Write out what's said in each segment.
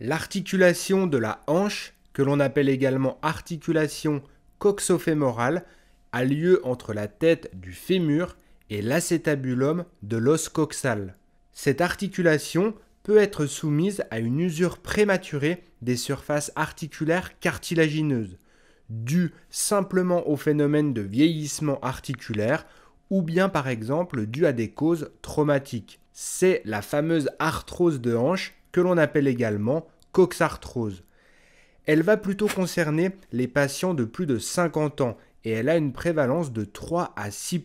l'articulation de la hanche, que l'on appelle également articulation coxofémorale, a lieu entre la tête du fémur et l'acétabulum de l'os coxal. Cette articulation peut être soumise à une usure prématurée des surfaces articulaires cartilagineuses, due simplement au phénomène de vieillissement articulaire ou bien par exemple due à des causes traumatiques. C'est la fameuse arthrose de hanche que l'on appelle également coxarthrose. Elle va plutôt concerner les patients de plus de 50 ans et elle a une prévalence de 3 à 6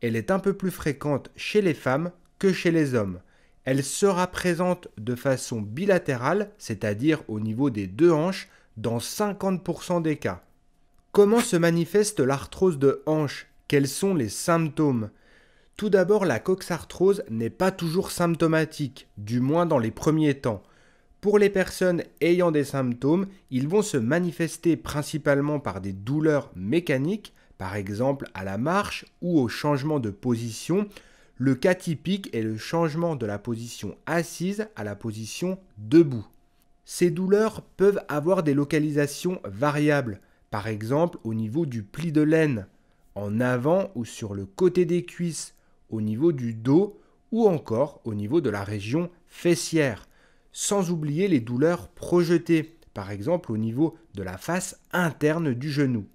Elle est un peu plus fréquente chez les femmes que chez les hommes. Elle sera présente de façon bilatérale, c'est-à-dire au niveau des deux hanches, dans 50% des cas. Comment se manifeste l'arthrose de hanche Quels sont les symptômes Tout d'abord, la coxarthrose n'est pas toujours symptomatique, du moins dans les premiers temps. Pour les personnes ayant des symptômes, ils vont se manifester principalement par des douleurs mécaniques, par exemple à la marche ou au changement de position. Le cas typique est le changement de la position assise à la position debout. Ces douleurs peuvent avoir des localisations variables, par exemple au niveau du pli de laine, en avant ou sur le côté des cuisses, au niveau du dos ou encore au niveau de la région fessière sans oublier les douleurs projetées, par exemple au niveau de la face interne du genou.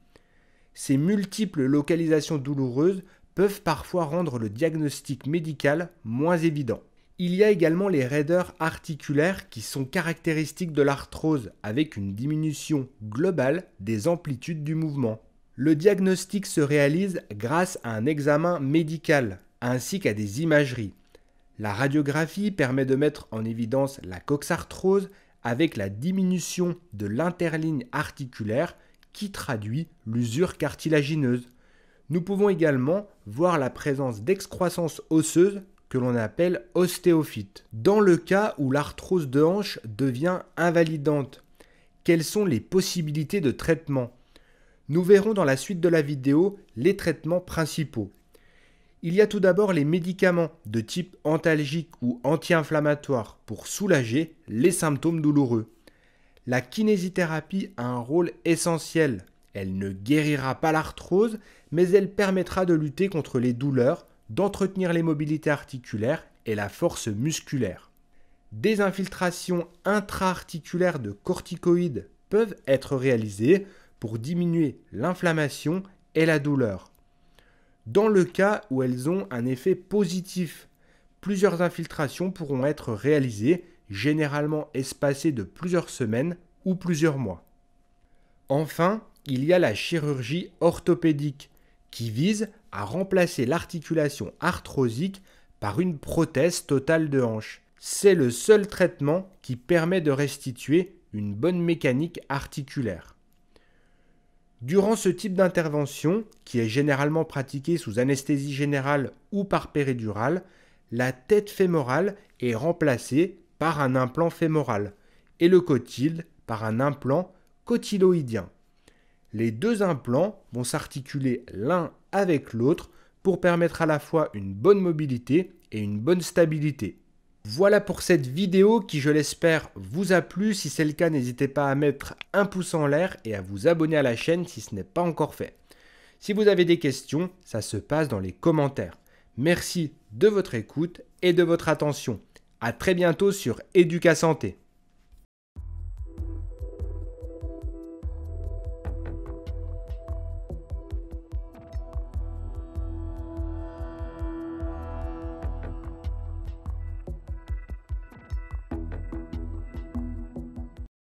Ces multiples localisations douloureuses peuvent parfois rendre le diagnostic médical moins évident. Il y a également les raideurs articulaires qui sont caractéristiques de l'arthrose avec une diminution globale des amplitudes du mouvement. Le diagnostic se réalise grâce à un examen médical ainsi qu'à des imageries. La radiographie permet de mettre en évidence la coxarthrose avec la diminution de l'interligne articulaire qui traduit l'usure cartilagineuse. Nous pouvons également voir la présence d'excroissance osseuse que l'on appelle ostéophyte. Dans le cas où l'arthrose de hanche devient invalidante, quelles sont les possibilités de traitement Nous verrons dans la suite de la vidéo les traitements principaux. Il y a tout d'abord les médicaments de type antalgique ou anti-inflammatoire pour soulager les symptômes douloureux. La kinésithérapie a un rôle essentiel. Elle ne guérira pas l'arthrose, mais elle permettra de lutter contre les douleurs, d'entretenir les mobilités articulaires et la force musculaire. Des infiltrations intra-articulaires de corticoïdes peuvent être réalisées pour diminuer l'inflammation et la douleur dans le cas où elles ont un effet positif. Plusieurs infiltrations pourront être réalisées, généralement espacées de plusieurs semaines ou plusieurs mois. Enfin, il y a la chirurgie orthopédique, qui vise à remplacer l'articulation arthrosique par une prothèse totale de hanche. C'est le seul traitement qui permet de restituer une bonne mécanique articulaire. Durant ce type d'intervention, qui est généralement pratiqué sous anesthésie générale ou par péridurale, la tête fémorale est remplacée par un implant fémoral et le cotyle par un implant cotyloïdien. Les deux implants vont s'articuler l'un avec l'autre pour permettre à la fois une bonne mobilité et une bonne stabilité. Voilà pour cette vidéo qui, je l'espère, vous a plu. Si c'est le cas, n'hésitez pas à mettre un pouce en l'air et à vous abonner à la chaîne si ce n'est pas encore fait. Si vous avez des questions, ça se passe dans les commentaires. Merci de votre écoute et de votre attention. A très bientôt sur Educa Santé.